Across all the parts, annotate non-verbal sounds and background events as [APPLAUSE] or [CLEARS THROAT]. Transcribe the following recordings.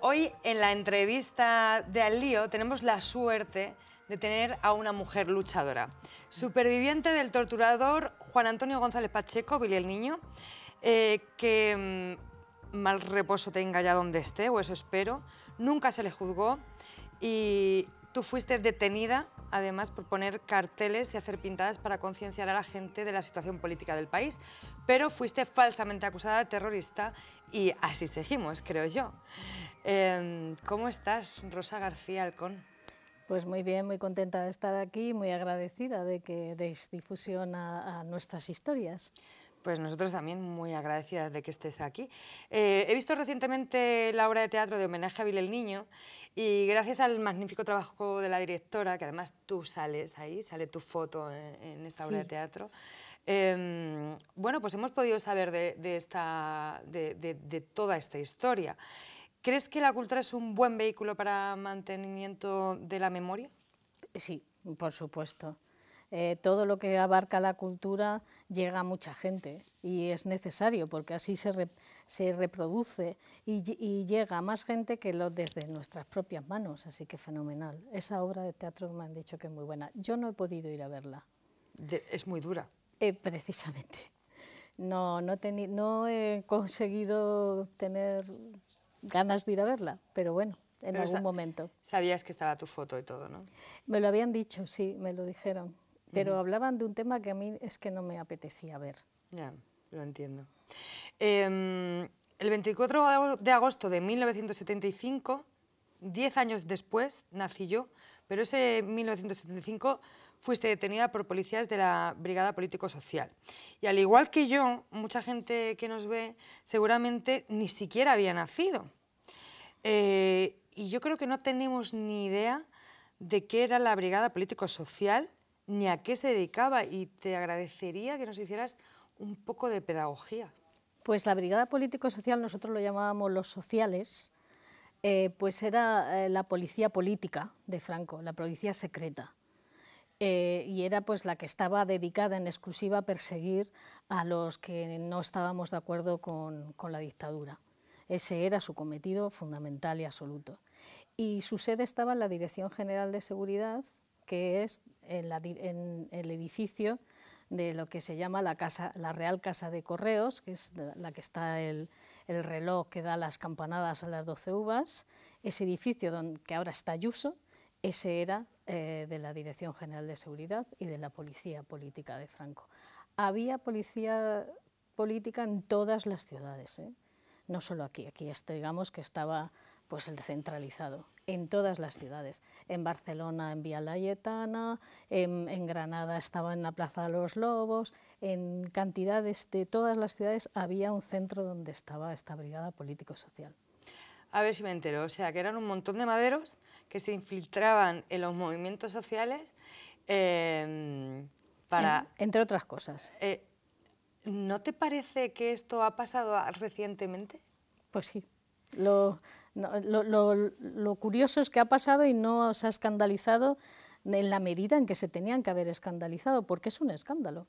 hoy en la entrevista de Al Lío tenemos la suerte de tener a una mujer luchadora. Superviviente del torturador Juan Antonio González Pacheco, Billy el Niño, eh, que mm, mal reposo tenga ya donde esté, o eso espero, nunca se le juzgó y tú fuiste detenida además por poner carteles y hacer pintadas para concienciar a la gente de la situación política del país, pero fuiste falsamente acusada de terrorista y así seguimos, creo yo. Em, ¿Cómo estás, Rosa García Alcón? Pues muy bien, muy contenta de estar aquí, muy agradecida de que deis difusión a, nuestras historias. Pues nosotros también muy agradecidas de que estés aquí. Eh, he visto recientemente la obra de teatro de homenaje a Bill el Niño y gracias al magnífico trabajo de la directora, que además tú sales ahí, sale tu foto en, esta obra de teatro, em, bueno, pues hemos podido saber de toda esta historia. ¿Crees que la cultura es un buen vehículo para mantenimiento de la memoria? Sí, por supuesto. Eh, todo lo que abarca la cultura llega a mucha gente y es necesario porque así se, reproduce y, llega a más gente que lo, desde nuestras propias manos, así que fenomenal. Esa obra de teatro me han dicho que es muy buena. Yo no he podido ir a verla. es muy dura. Eh, precisamente. no, no he conseguido tener ganas de ir a verla, pero bueno, en algún momento. Sabías que estaba tu foto y todo, ¿no? Me lo habían dicho, sí, me lo dijeron, pero hablaban de un tema que a mí es que no me apetecía ver. Ya, lo entiendo. Em, el 24 de agosto de 1975, 10 años después, nací yo, pero ese 1975 fuiste detenida por policías de la Brigada Político-Social. Y al igual que yo, mucha gente que nos ve seguramente ni siquiera había nacido. Eh, y yo creo que no tenemos ni idea de qué era la Brigada Político-Social ni a qué se dedicaba y te agradecería que nos hicieras un poco de pedagogía. Pues la Brigada Político-Social, nosotros lo llamábamos los sociales, eh, pues era eh, la policía política de Franco, la policía secreta. Eh, y era pues la que estaba dedicada en exclusiva a perseguir a los que no estábamos de acuerdo con, la dictadura. Ese era su cometido fundamental y absoluto. Y su sede estaba en la Dirección General de Seguridad, que es en, el edificio de lo que se llama la, casa, la Real Casa de Correos, que es la que está el, reloj que da las campanadas a las 12 uvas, ese edificio donde, que ahora está Ayuso, ese era eh, de la Dirección General de Seguridad y de la Policía Política de Franco. Había policía política en todas las ciudades, ¿eh? no solo aquí, aquí este, digamos que estaba pues el centralizado, en todas las ciudades, en Barcelona en Vía Layetana, en, en, Granada estaba en la Plaza de los Lobos, en cantidades de todas las ciudades había un centro donde estaba esta brigada político-social. A ver si me entero, o sea que eran un montón de maderos que se infiltraban en los movimientos sociales em, para... Entre otras cosas. Eh, ¿No te parece que esto ha pasado recientemente? Pues sí. Lo, lo, lo, lo curioso es que ha pasado y no se ha escandalizado en la medida en que se tenían que haber escandalizado, porque es un escándalo.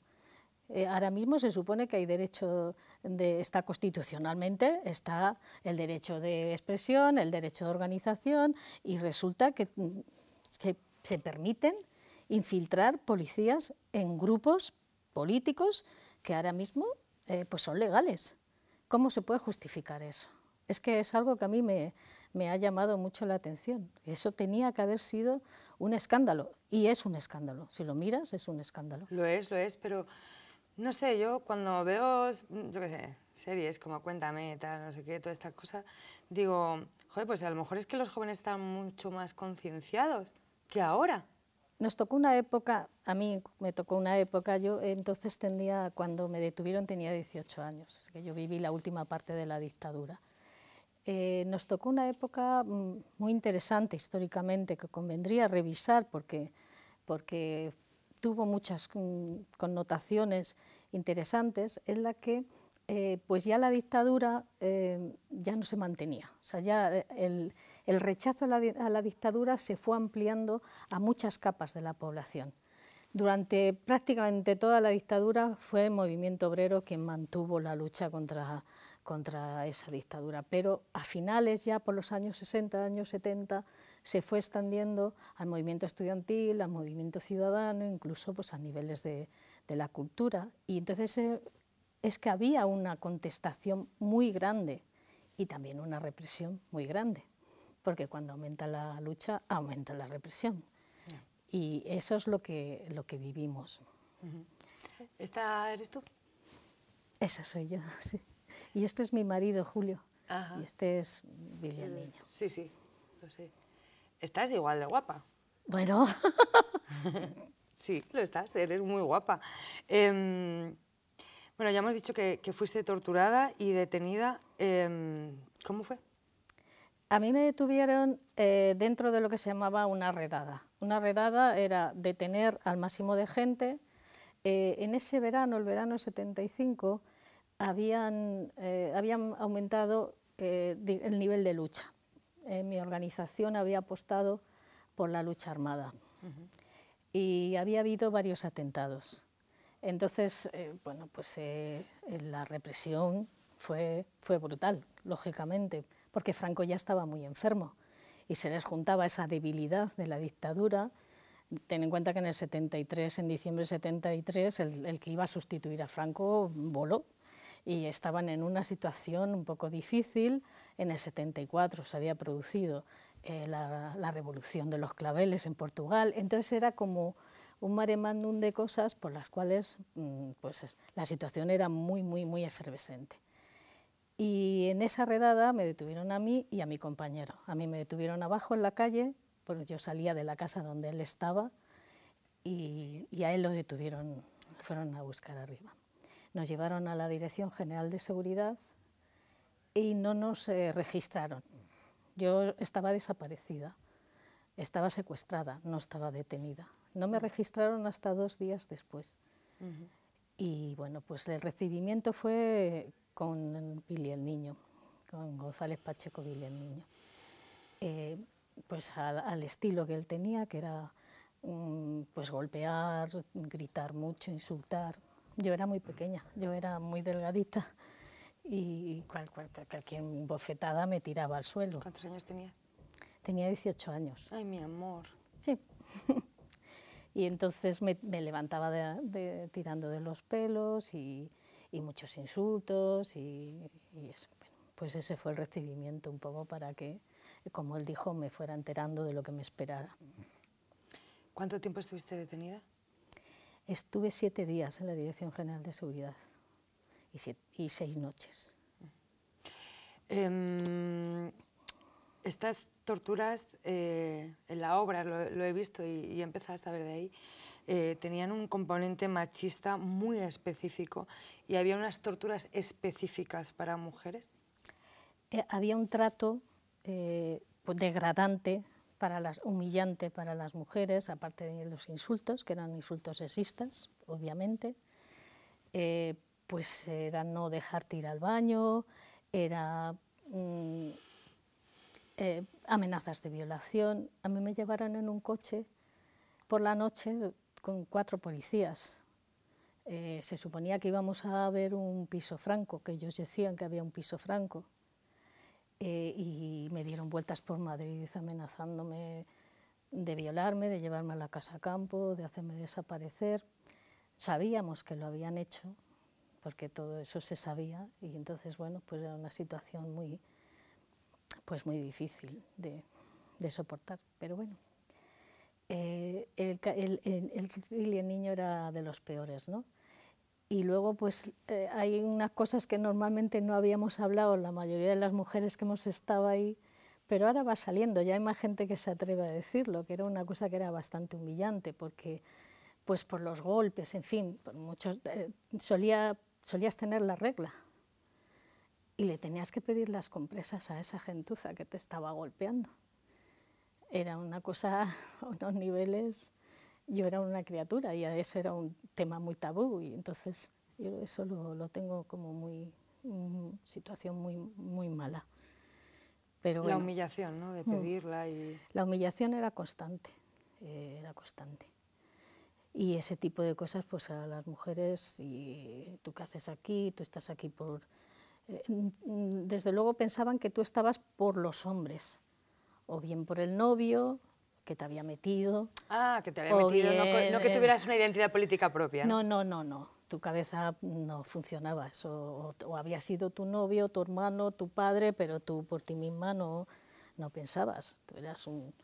Eh, ahora mismo se supone que hay derecho, de, está constitucionalmente, está el derecho de expresión, el derecho de organización, y resulta que, mm, se permiten infiltrar policías en grupos políticos que ahora mismo eh, pues son legales. ¿Cómo se puede justificar eso? Es que es algo que a mí me, me ha llamado mucho la atención. Eso tenía que haber sido un escándalo, y es un escándalo. Si lo miras, es un escándalo. Lo es, lo es, pero no sé, yo cuando veo, series como Cuéntame, tal, no sé qué, toda esta cosa, digo, joder, pues a lo mejor es que los jóvenes están mucho más concienciados que ahora. Nos tocó una época, a mí me tocó una época, yo entonces tendría, cuando me detuvieron tenía 18 años, así que yo viví la última parte de la dictadura. Eh, nos tocó una época mm, muy interesante históricamente que convendría revisar porque, porque tuvo muchas mm, connotaciones interesantes, en la que eh, pues ya la dictadura eh, ya no se mantenía. O sea, ya eh, el, rechazo a la, dictadura se fue ampliando a muchas capas de la población. Durante prácticamente toda la dictadura fue el movimiento obrero quien mantuvo la lucha contra, contra esa dictadura, pero a finales ya por los años 60, años 70, se fue extendiendo al movimiento estudiantil, al movimiento ciudadano, incluso pues, a niveles de, la cultura. Y entonces eh, es que había una contestación muy grande y también una represión muy grande, porque cuando aumenta la lucha, aumenta la represión. Y eso es lo que, lo que vivimos. ¿Esta eres tú? Esa soy yo, [LAUGHS] sí. Y este es mi marido, Julio. Y este es William Niño. Sí, sí, lo sé. Estás igual de guapa. Bueno. [LAUGHS] sí, lo estás, eres muy guapa. Em, bueno, ya hemos dicho que, fuiste torturada y detenida. Em, ¿Cómo fue? A mí me detuvieron eh, dentro de lo que se llamaba una redada. Una redada era detener al máximo de gente. Eh, en ese verano, el verano 75, habían, eh, habían aumentado el nivel de lucha. Eh, mi organización había apostado por la lucha armada y había habido varios atentados. Entonces, eh, bueno, pues eh, la represión fue, brutal, lógicamente, porque Franco ya estaba muy enfermo y se les juntaba esa debilidad de la dictadura. Ten en cuenta que en el 73, en diciembre de 73, el, el que iba a sustituir a Franco voló y estaban en una situación un poco difícil. En el 74 se había producido eh, la, revolución de los claveles en Portugal, entonces era como un mare de cosas por las cuales mm, pues, la situación era muy, muy, muy efervescente. Y en esa redada me detuvieron a mí y a mi compañero. A mí me detuvieron abajo en la calle, porque yo salía de la casa donde él estaba, y, y a él lo detuvieron, fueron a buscar arriba nos llevaron a la Dirección General de Seguridad y no nos eh, registraron. Yo estaba desaparecida, estaba secuestrada, no estaba detenida. No me registraron hasta dos días después. Y bueno, pues el recibimiento fue con Billy el Niño, con González Pacheco Billy el Niño. Eh, pues al, estilo que él tenía, que era mm, pues golpear, gritar mucho, insultar, yo era muy pequeña, yo era muy delgadita y cualquier bofetada me tiraba al suelo. ¿Cuántos años tenías? Tenía 18 años. Ay, mi amor. Sí. [LAUGHS] y entonces me, levantaba de, tirando de los pelos y, muchos insultos y, pues ese fue el recibimiento un poco para que, como él dijo, me fuera enterando de lo que me esperaba. ¿Cuánto tiempo estuviste detenida? Estuve siete días en la Dirección General de Seguridad y, seis noches. Em, estas torturas, eh, en la obra lo, he visto y, he empezado a saber de ahí, eh, tenían un componente machista muy específico y había unas torturas específicas para mujeres. Eh, había un trato pues, degradante para las, humillante para las mujeres, aparte de los insultos, que eran insultos sexistas, obviamente. Eh, pues era no dejarte ir al baño, era mm, eh, amenazas de violación. A mí me llevaron en un coche por la noche con cuatro policías. Eh, se suponía que íbamos a ver un piso franco, que ellos decían que había un piso franco. Eh, y me dieron vueltas por Madrid amenazándome de violarme, de llevarme a la casa a campo, de hacerme desaparecer. Sabíamos que lo habían hecho, porque todo eso se sabía, y entonces, bueno, pues era una situación muy, pues muy difícil de, soportar, pero bueno. Eh, el, el, el, niño era de los peores, ¿no? Y luego, pues eh, hay unas cosas que normalmente no habíamos hablado, la mayoría de las mujeres que hemos estado ahí, pero ahora va saliendo, ya hay más gente que se atreve a decirlo, que era una cosa que era bastante humillante, porque pues por los golpes, en fin, muchos, eh, solías tener la regla y le tenías que pedir las compresas a esa gentuza que te estaba golpeando. Era una cosa [LAUGHS] a unos niveles yo era una criatura y eso era un tema muy tabú y entonces yo eso lo, lo tengo como muy una mm, situación muy muy mala. Pero la humillación, ¿no? De mm. pedirla y la humillación era constante, eh, era constante. Y ese tipo de cosas, pues a las mujeres y tú qué haces aquí, tú estás aquí por eh, mm, desde luego pensaban que tú estabas por los hombres, o bien por el novio, que te había metido. Ah, que te había metido, no, que tuvieras una identidad política propia. No, no, no, no. Tu cabeza no funcionaba. Eso, o, había sido tu novio, tu hermano, tu padre, pero tú por ti misma no, no pensabas. Tú eras un,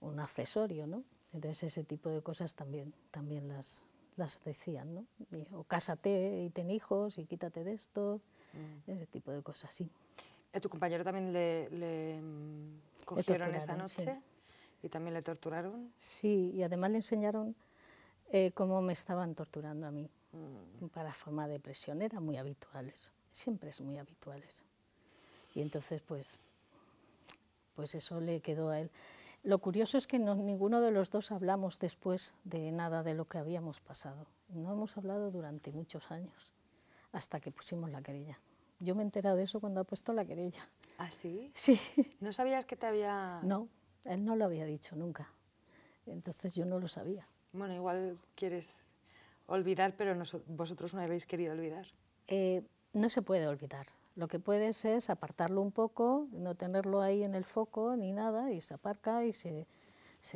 un accesorio, ¿no? Entonces ese tipo de cosas también, también las, las decían, ¿no? o cásate y ten hijos y quítate de esto, mm. ese tipo de cosas, sí. ¿A tu compañero también le, le mm, cogieron esta noche? ¿Y también le torturaron? Sí, y además le enseñaron eh, cómo me estaban torturando a mí, mm. para forma de presión, muy habituales, siempre es muy habituales. Y entonces, pues, pues eso le quedó a él. Lo curioso es que no, ninguno de los dos hablamos después de nada de lo que habíamos pasado. No hemos hablado durante muchos años, hasta que pusimos la querella. Yo me he enterado de eso cuando ha puesto la querella. ¿Ah, sí? Sí. ¿No sabías que te había...? No, él no lo había dicho nunca, entonces yo no lo sabía. Bueno, igual quieres olvidar, pero vosotros no habéis querido olvidar. Eh, no se puede olvidar. Lo que puedes es apartarlo un poco, no tenerlo ahí en el foco ni nada, y se aparca y se,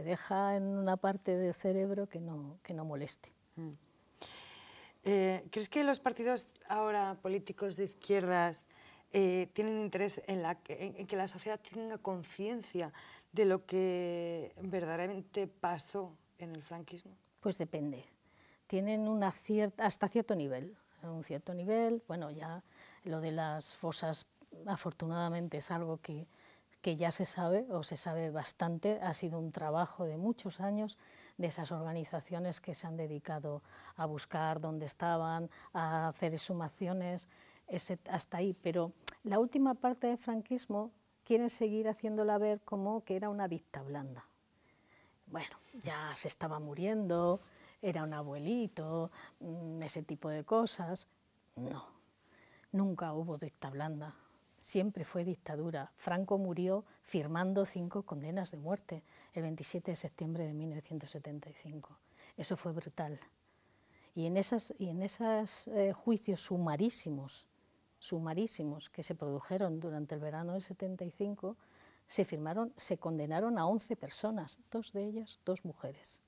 deja en una parte del cerebro que no, que no moleste. Mm. Eh, ¿Crees que los partidos ahora políticos de izquierdas eh, tienen interés en, que la sociedad tenga conciencia de lo que verdaderamente pasó en el franquismo? Pues depende. Tienen una cierta, hasta cierto nivel. Un cierto nivel, bueno, ya lo de las fosas, afortunadamente, es algo que, que ya se sabe o se sabe bastante, ha sido un trabajo de muchos años de esas organizaciones que se han dedicado a buscar dónde estaban, a hacer exhumaciones, hasta ahí. Pero la última parte del franquismo quieren seguir haciéndola ver como que era una dicta blanda. Bueno, ya se estaba muriendo, era un abuelito, mm, ese tipo de cosas. No, nunca hubo dicta blanda, siempre fue dictadura. Franco murió firmando cinco condenas de muerte el 27 de septiembre de 1975. Eso fue brutal. Y en esos eh, juicios sumarísimos sumarísimos que se produjeron durante el verano de 75, se firmaron, se condenaron a 11 personas, dos de ellas dos mujeres,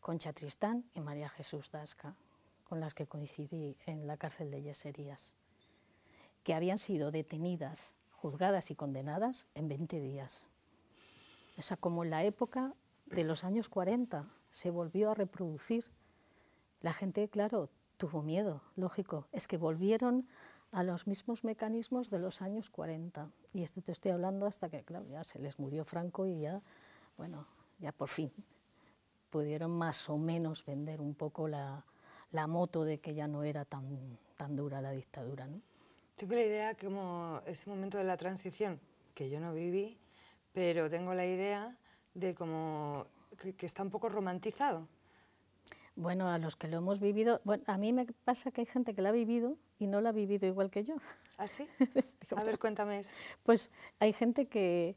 Concha Tristán y María Jesús Dasca, con las que coincidí en la cárcel de Yeserías, que habían sido detenidas, juzgadas y condenadas en 20 días. O sea, como en la época de los años 40 se volvió a reproducir, la gente, claro, tuvo miedo, lógico, es que volvieron a los mismos mecanismos de los años 40. Y esto te estoy hablando hasta que, claro, ya se les murió Franco y ya, bueno, ya por fin pudieron más o menos vender un poco la, la moto de que ya no era tan, tan dura la dictadura. ¿no? Tengo la idea como ese momento de la transición, que yo no viví, pero tengo la idea de cómo que, que está un poco romantizado. Bueno, a los que lo hemos vivido, bueno, a mí me pasa que hay gente que lo ha vivido y no la ha vivido igual que yo. ¿Ah, sí? [LAUGHS] a ver, cuéntame eso. Pues hay gente que,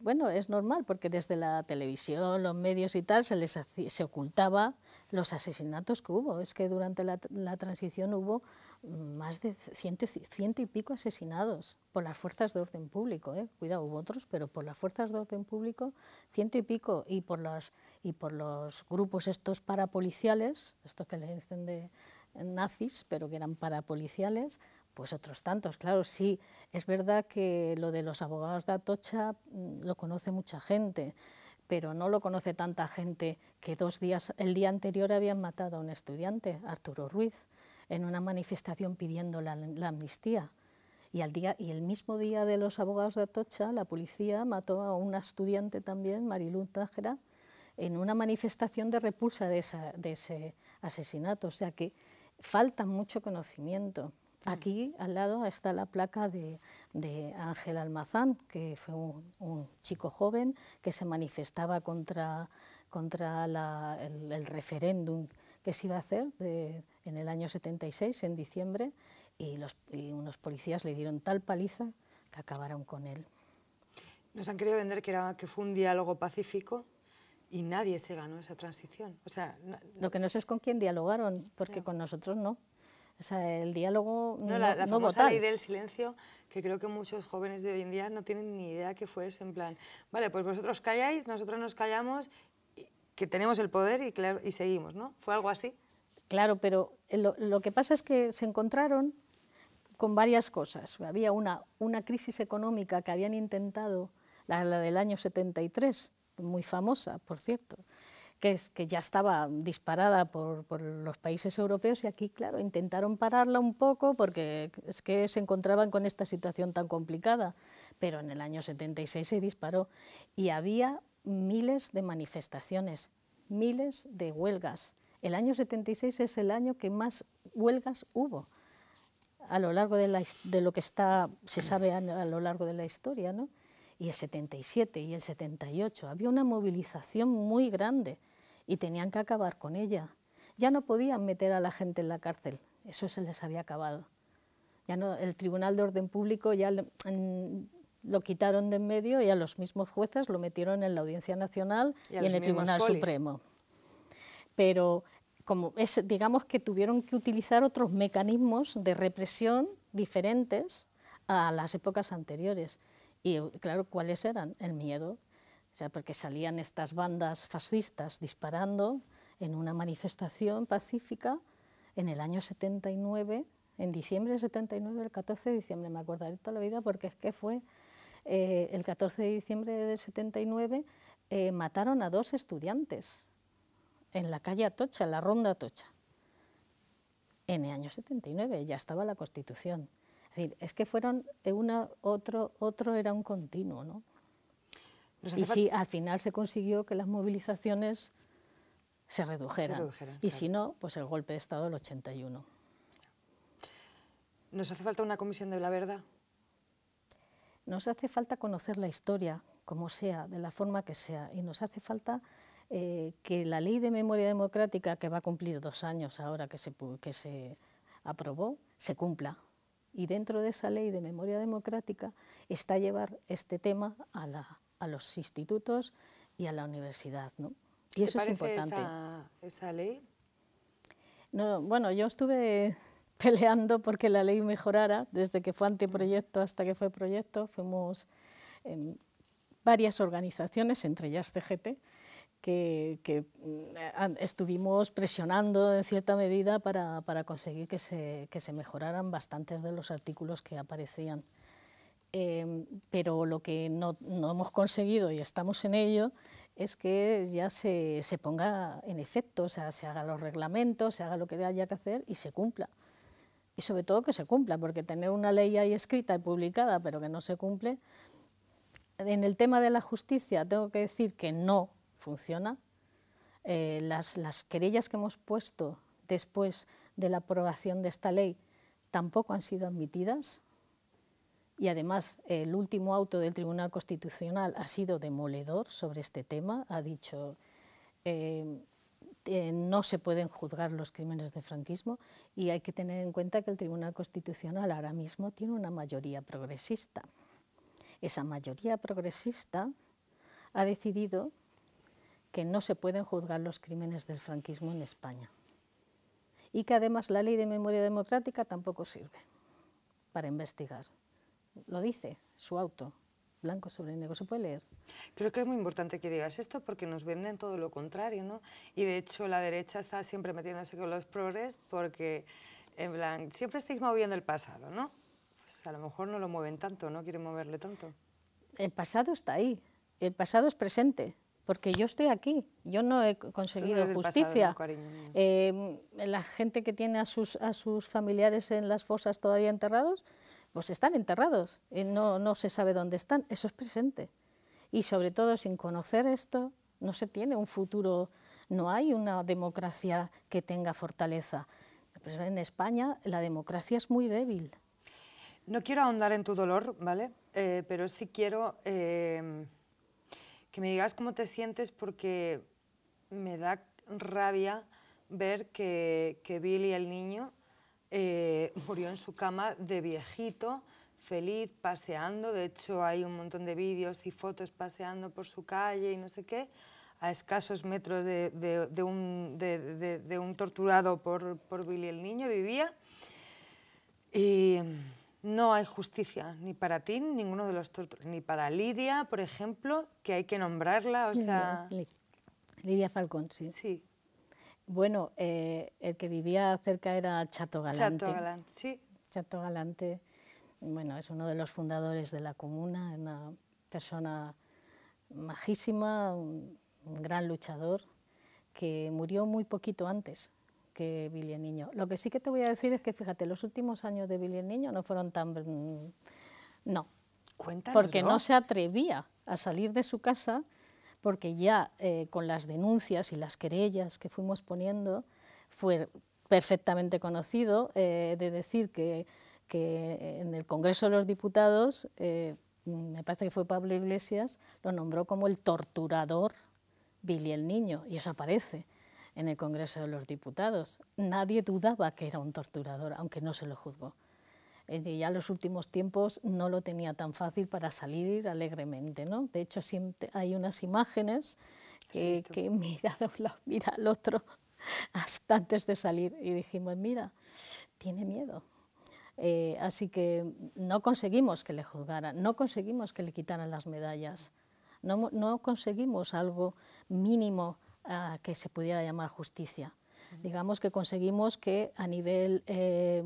bueno, es normal porque desde la televisión, los medios y tal, se les se ocultaba los asesinatos que hubo. Es que durante la, transición hubo más de ciento, ciento, y pico asesinados por las fuerzas de orden público. ¿eh? Cuidado, hubo otros, pero por las fuerzas de orden público, ciento y pico. Y por los, y por los grupos estos parapoliciales, estos que le dicen de nazis, pero que eran parapoliciales, pues otros tantos. Claro, sí, es verdad que lo de los abogados de Atocha mm, lo conoce mucha gente, pero no lo conoce tanta gente que dos días, el día anterior habían matado a un estudiante, Arturo Ruiz, en una manifestación pidiendo la, amnistía. Y, al día, y el mismo día de los abogados de Atocha, la policía mató a una estudiante también, Marilu Tájera, en una manifestación de repulsa de, de ese asesinato. O sea que falta mucho conocimiento. Mm. Aquí al lado está la placa de, Ángel Almazán, que fue un, chico joven que se manifestaba contra, contra el, referéndum que se iba a hacer en el año 76, en diciembre, y, unos policías le dieron tal paliza que acabaron con él. Nos han querido vender que, era, que fue un diálogo pacífico, y nadie se ganó esa transición. O sea, Lo que no sé es con quién dialogaron, porque con nosotros no. O sea, el diálogo no, la, famosa ley del silencio que creo que muchos jóvenes de hoy en día no tienen ni idea que fue ese, en plan, vale, pues vosotros calláis, nosotros nos callamos, que tenemos el poder y, claro, y seguimos, ¿no? ¿Fue algo así? Claro, pero lo, que pasa es que se encontraron con varias cosas. Había una, una crisis económica que habían intentado, la, la del año 73, muy famosa, por cierto, que, es, que ya estaba disparada por, los países europeos y aquí, claro, intentaron pararla un poco porque es que se encontraban con esta situación tan complicada, pero en el año 76 se disparó y había miles de manifestaciones, miles de huelgas. El año 76 es el año que más huelgas hubo a lo largo de, lo que está, se sabe a, a lo largo de la historia, ¿no? y el 77 y el 78. Había una movilización muy grande y tenían que acabar con ella. Ya no podían meter a la gente en la cárcel, eso se les había acabado. Ya no, el Tribunal de Orden Público ya lo quitaron de en medio y a los mismos jueces lo metieron en la Audiencia Nacional y, en el Tribunal Supremo. Pero como digamos que tuvieron que utilizar otros mecanismos de represión diferentes a las épocas anteriores. Y claro, ¿cuáles eran? El miedo, o sea, porque salían estas bandas fascistas disparando en una manifestación pacífica en el año 79, en diciembre del 79, el 14 de diciembre, me acordaré toda la vida porque es que fue eh, el 14 de diciembre de 79, eh, mataron a dos estudiantes en la calle Atocha, en la ronda Atocha. En el año 79 ya estaba la Constitución. Es es que fueron eh, una, otro, otro era un continuo, ¿no? y si al final se consiguió que las movilizaciones se redujeran. y si no, pues el golpe de Estado del 81. ¿Nos hace falta una comisión de la verdad? Nos hace falta conocer la historia, como sea, de la forma que sea, y nos hace falta eh, que la ley de memoria democrática, que va a cumplir dos años ahora que se aprobó, se cumpla. Y dentro de esa ley de memoria democrática está llevar este tema a, los institutos y a la universidad. ¿no? Y eso es importante. Esa, ley? bueno, yo estuve [LAUGHS] peleando porque la ley mejorara, desde que fue anteproyecto hasta que fue proyecto, fuimos en varias organizaciones, entre ellas CGT, que, mm, estuvimos presionando en cierta medida para, para conseguir que se, que se, mejoraran bastantes de los artículos que aparecían. Em, pero lo que no, no, hemos conseguido y estamos en ello es que ya se, se, ponga en efecto, o sea, se hagan los reglamentos, se haga lo que haya que hacer y se cumpla. Y sobre todo que se cumpla, porque tener una ley ahí escrita y publicada pero que no se cumple. En el tema de la justicia tengo que decir que no funciona. Eh, las, querellas que hemos puesto después de la aprobación de esta ley tampoco han sido admitidas y además el último auto del Tribunal Constitucional ha sido demoledor sobre este tema, ha dicho eh, eh no se pueden juzgar los crímenes de franquismo y hay que tener en cuenta que el Tribunal Constitucional ahora mismo tiene una mayoría progresista. Esa mayoría progresista ha decidido que no se pueden juzgar los crímenes del franquismo en España y que además la ley de memoria democrática tampoco sirve para investigar. Lo dice su auto, blanco sobre negro, se puede leer. Creo que es muy importante que digas esto porque nos venden todo lo contrario, Y de hecho la derecha está siempre metiéndose con los progres porque, siempre estáis moviendo el pasado, ¿no? Pues a lo mejor no lo mueven tanto, no quieren moverle tanto. El pasado está ahí, el pasado es presente, porque yo estoy aquí, yo no he conseguido justicia. Eh, la gente que tiene a sus, familiares en las fosas todavía enterrados, pues están enterrados no, se sabe dónde están, eso es presente. Y sobre todo sin conocer esto, no se tiene un futuro, no hay una democracia que tenga fortaleza. en España la democracia es muy débil. No quiero ahondar en tu dolor, ¿vale? Eh, pero sí quiero... Eh, que me digas cómo te sientes porque me da rabia ver que, que Billy, el niño, eh, murió en su cama de viejito, feliz, paseando. De hecho, hay un montón de vídeos y fotos paseando por su calle y no sé qué, a escasos metros de, de, un, torturado por, por Billy el niño, vivía. Y no hay justicia ni para ti, ninguno de los tortos, ni para Lidia, por ejemplo, que hay que nombrarla, o sea... Lidia Falcón, sí. Bueno, eh, el que vivía cerca era Chato Galante. Chato Galante, sí. Chato Galante, bueno, es uno de los fundadores de la comuna, una persona majísima, un gran luchador, que murió muy poquito antes que Billy el Niño. Lo que sí que te voy a decir es que, fíjate, los últimos años de Billy el Niño no fueron tan... No. porque ¿no? se atrevía a salir de su casa porque ya eh, con las denuncias y las querellas que fuimos poniendo fue perfectamente conocido eh, de decir que, en el Congreso de los Diputados, eh, mm, me parece que fue Pablo Iglesias, lo nombró como el torturador Billy el Niño, y eso aparece en el Congreso de los Diputados. Nadie dudaba que era un torturador, aunque no se lo juzgó. Ya en los últimos tiempos no lo tenía tan fácil para salir alegremente. ¿no? De hecho, siempre hay unas imágenes que, [LAUGHS] mira, mira al otro hasta antes de salir y dijimos, mira, tiene miedo. Eh, así que no conseguimos que le juzgaran, no conseguimos que le quitaran las medallas, no, no conseguimos algo mínimo a que se pudiera llamar justicia. Digamos que conseguimos que a nivel eh,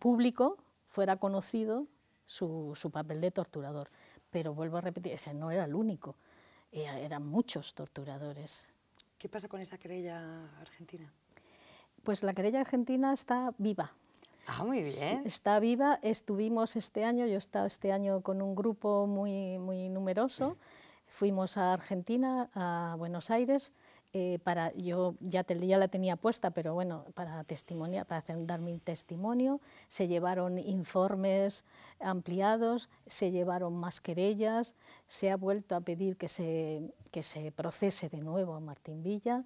público fuera conocido su, su, papel de torturador. Pero vuelvo a repetir, ese no era el único, eh, eran muchos torturadores. ¿Qué pasa con esa querella argentina? Pues la querella argentina está viva. Ah, muy bien. Está viva, estuvimos este año, yo he estado este año con un grupo muy, muy numeroso. Fuimos a Argentina, a Buenos Aires, eh, para, yo ya, la tenía puesta, pero bueno, para, para dar mi testimonio, se llevaron informes ampliados, se llevaron más querellas, se ha vuelto a pedir que se, que se procese de nuevo a Martín Villa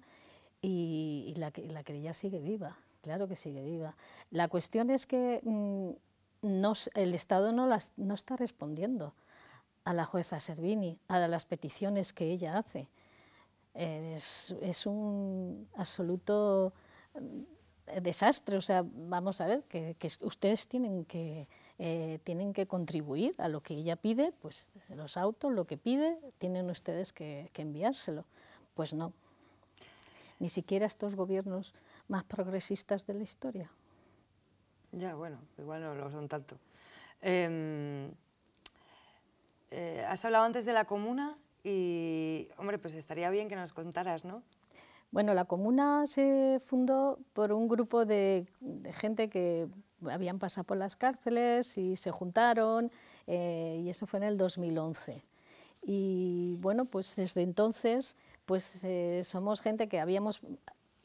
y, la, querella sigue viva, claro que sigue viva. La cuestión es que mm, el Estado no, las, no está respondiendo a la jueza Servini, a las peticiones que ella hace. Es, un absoluto eh, desastre. O sea, vamos a ver, que, ustedes tienen que, eh, tienen que contribuir a lo que ella pide, pues los autos, lo que pide, tienen ustedes que, enviárselo. Pues no. Ni siquiera estos gobiernos más progresistas de la historia. Ya, bueno, igual no lo son tanto. Em, eh, has hablado antes de la comuna y, hombre, pues estaría bien que nos contaras, ¿no? Bueno, la comuna se fundó por un grupo de, gente que habían pasado por las cárceles y se juntaron, eh, y eso fue en el 2011. Y bueno, pues desde entonces pues eh, somos gente que habíamos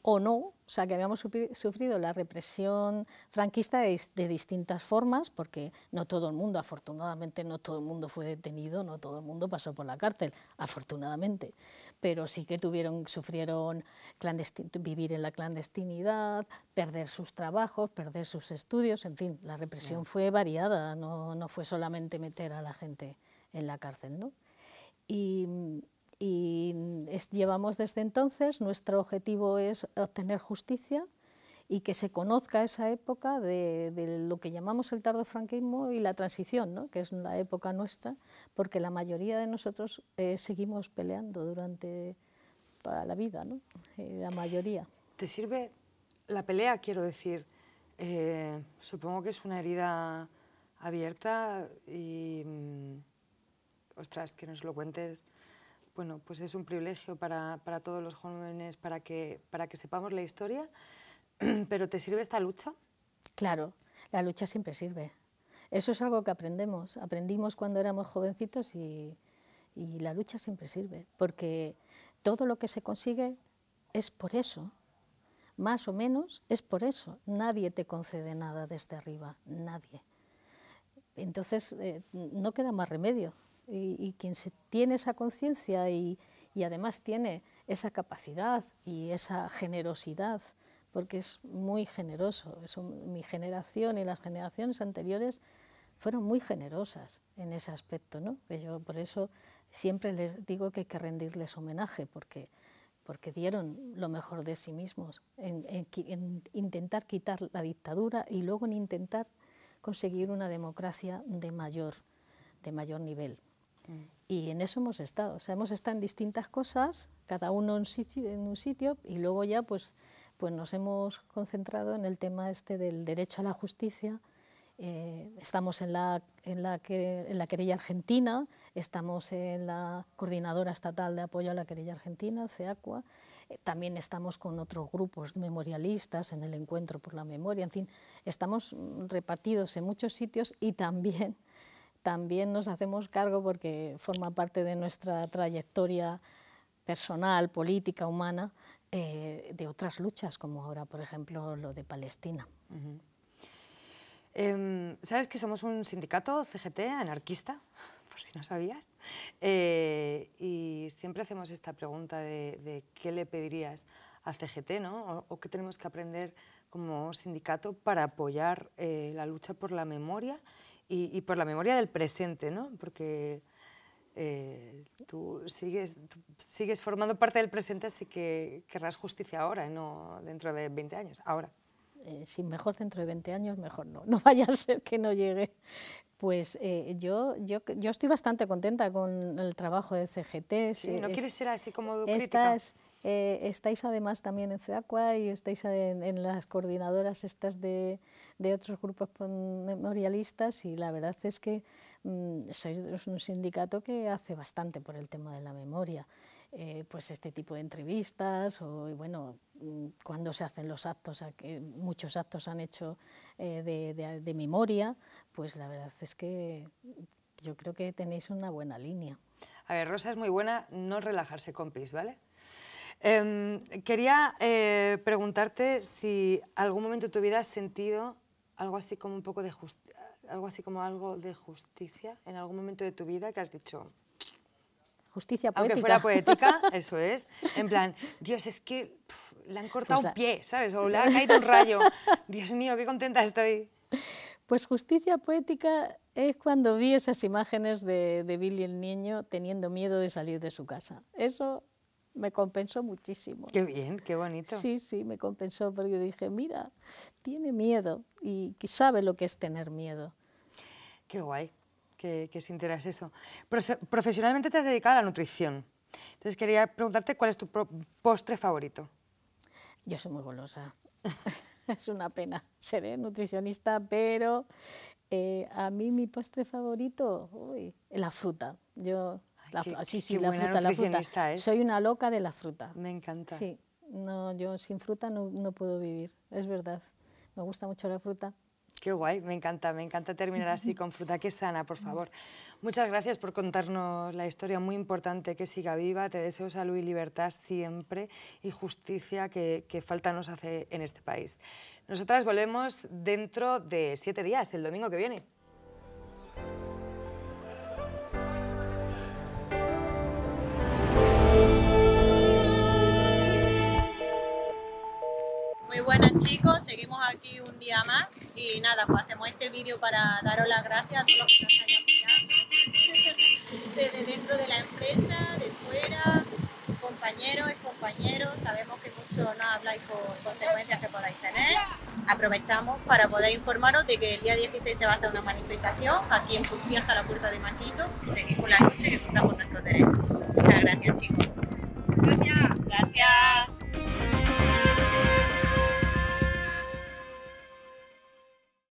o no, o sea, que habíamos sufrido la represión franquista de, de, distintas formas, porque no todo el mundo, afortunadamente, no todo el mundo fue detenido, no todo el mundo pasó por la cárcel, afortunadamente, pero sí que tuvieron, sufrieron vivir en la clandestinidad, perder sus trabajos, perder sus estudios, en fin, la represión fue variada, no, no fue solamente meter a la gente en la cárcel, ¿no? Y y llevamos desde entonces, nuestro objetivo es obtener justicia y que se conozca esa época de, lo que llamamos el tardo franquismo y la transición, ¿no? que es la época nuestra, porque la mayoría de nosotros eh, seguimos peleando durante toda la vida, ¿no? Eh, la mayoría. ¿Te sirve la pelea, quiero decir? Eh, supongo que es una herida abierta y... Mm, ostras, que nos lo cuentes bueno, pues es un privilegio para, todos los jóvenes para que, para que sepamos la historia, [CLEARS THROAT] pero ¿te sirve esta lucha? Claro, la lucha siempre sirve. Eso es algo que aprendemos. Aprendimos cuando éramos jovencitos y, la lucha siempre sirve, porque todo lo que se consigue es por eso, más o menos es por eso. Nadie te concede nada desde arriba, nadie. Entonces eh, no queda más remedio y, quien tiene esa conciencia y, además tiene esa capacidad y esa generosidad, porque es muy generoso. mi generación y las generaciones anteriores fueron muy generosas en ese aspecto. ¿no? Pues yo por eso siempre les digo que hay que rendirles homenaje, porque, dieron lo mejor de sí mismos en, intentar quitar la dictadura y luego en intentar conseguir una democracia de mayor, de mayor nivel. Mm. Y en eso hemos estado, o sea, hemos estado en distintas cosas, cada uno en, un sitio, y luego ya pues, pues nos hemos concentrado en el tema este del derecho a la justicia, eh, estamos en la, en, la, querella argentina, estamos en la Coordinadora Estatal de Apoyo a la Querella Argentina, CEACUA, eh, también estamos con otros grupos memorialistas en el Encuentro por la Memoria, en fin, estamos repartidos en muchos sitios y también también nos hacemos cargo porque forma parte de nuestra trayectoria personal, política, humana, eh, de otras luchas, como ahora, por ejemplo, lo de Palestina. Em, ¿Sabes que somos un sindicato CGT anarquista? [LAUGHS] Por si no sabías. Eh, y siempre hacemos esta pregunta de, qué le pedirías a CGT, ¿no? o qué tenemos que aprender como sindicato para apoyar eh, la lucha por la memoria y, por la memoria del presente, ¿no? Porque eh, tú, sigues, sigues formando parte del presente, así que querrás justicia ahora, no dentro de 20 años, ahora. Eh, si mejor dentro de 20 años, mejor no. [LAUGHS] No vaya a ser que no llegue. Pues eh, yo, yo, yo estoy bastante contenta con el trabajo de CGT. Sí, ¿No quieres ser así como estás. Eh, estáis además también en CEACUA y estáis en, las coordinadoras estas de, otros grupos memorialistas y la verdad es que mm, sois un sindicato que hace bastante por el tema de la memoria. Eh, pues este tipo de entrevistas o bueno mm, cuando se hacen los actos muchos actos han hecho eh, de, memoria pues la verdad es que yo creo que tenéis una buena línea a ver Rosa es muy buena no relajarse con PIS, vale Em, quería eh, preguntarte si algún momento de tu vida has sentido algo así como un poco de algo así como algo de justicia en algún momento de tu vida que has dicho justicia poética. Aunque fuera poética, [LAUGHS] eso es. En plan, Dios, es que le han cortado pues un pie, ¿sabes? O le ha [LAUGHS] caído un rayo. Dios mío, qué contenta estoy. Pues justicia poética es cuando vi esas imágenes de, de Billy el niño teniendo miedo de salir de su casa. Eso me compensó muchísimo. Qué bien, qué bonito. Sí, sí, me compensó porque dije, mira, tiene miedo y sabe lo que es tener miedo. Qué guay que, que sintieras eso. profesionalmente te has dedicado a la nutrición. Entonces quería preguntarte cuál es tu postre favorito. Yo soy muy golosa. [LAUGHS] es una pena. ser ¿eh? nutricionista, pero eh, a mí mi postre favorito, uy, la fruta. Yo sí, sí, la fruta, la fruta. Soy una loca de la fruta. Me encanta. Sí, no, yo sin fruta no, puedo vivir, es verdad. Me gusta mucho la fruta. Qué guay, me encanta, me encanta terminar así [LAUGHS] con fruta. Qué sana, por favor. Muchas gracias por contarnos la historia, muy importante que siga viva. Te deseo salud y libertad siempre y justicia que, que falta nos hace en este país. Nosotras volvemos dentro de siete días, el domingo que viene. buenas chicos, seguimos aquí un día más y nada, pues hacemos este vídeo para daros las gracias a todos los que nos [LAUGHS] desde dentro de la empresa, de fuera, compañeros y compañeros, sabemos que muchos no habláis con consecuencias que podáis tener. Aprovechamos para poder informaros de que el día 16 se va a hacer una manifestación aquí en Justicia hasta la puerta de Matito y la noche que juntamos nuestros derechos. Muchas gracias chicos. Gracias. Gracias.